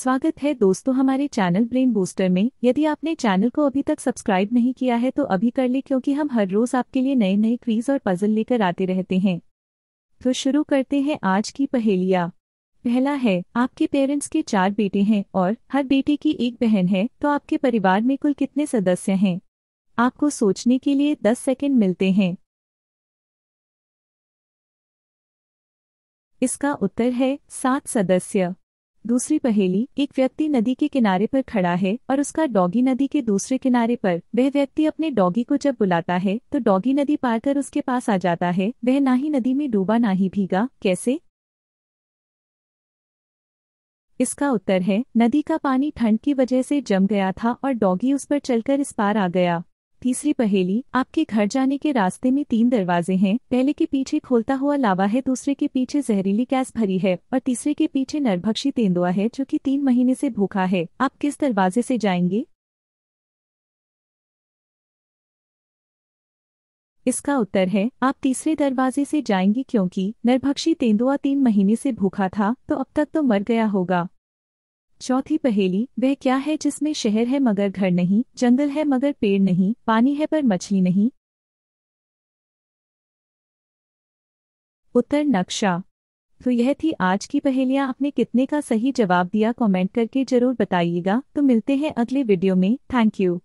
स्वागत है दोस्तों हमारे चैनल ब्रेन बूस्टर में यदि आपने चैनल को अभी तक सब्सक्राइब नहीं किया है तो अभी कर ले क्योंकि हम हर रोज आपके लिए नए नए क्वीज और पजल लेकर आते रहते हैं तो शुरू करते हैं आज की पहेलिया पहला है आपके पेरेंट्स के चार बेटे हैं और हर बेटे की एक बहन है तो आपके परिवार में कुल कितने सदस्य हैं आपको सोचने के लिए दस सेकेंड मिलते हैं इसका उत्तर है सात सदस्य दूसरी पहेली एक व्यक्ति नदी के किनारे पर खड़ा है और उसका डॉगी नदी के दूसरे किनारे पर वह व्यक्ति अपने डॉगी को जब बुलाता है तो डॉगी नदी पार कर उसके पास आ जाता है वह ना ही नदी में डूबा ना ही भीगा कैसे इसका उत्तर है नदी का पानी ठंड की वजह से जम गया था और डॉगी उस पर चलकर इस पार आ गया तीसरी पहेली आपके घर जाने के रास्ते में तीन दरवाजे हैं पहले के पीछे खोलता हुआ लावा है दूसरे के पीछे जहरीली गैस भरी है और तीसरे के पीछे नरभक्षी तेंदुआ है जो कि तीन महीने से भूखा है आप किस दरवाजे से जाएंगे इसका उत्तर है आप तीसरे दरवाजे से जाएंगे क्योंकि नरभक्षी तेंदुआ तीन महीने से भूखा था तो अब तक तो मर गया होगा चौथी पहेली वह क्या है जिसमें शहर है मगर घर नहीं जंगल है मगर पेड़ नहीं पानी है पर मछली नहीं उत्तर नक्शा तो यह थी आज की पहेलियां आपने कितने का सही जवाब दिया कमेंट करके जरूर बताइएगा तो मिलते हैं अगले वीडियो में थैंक यू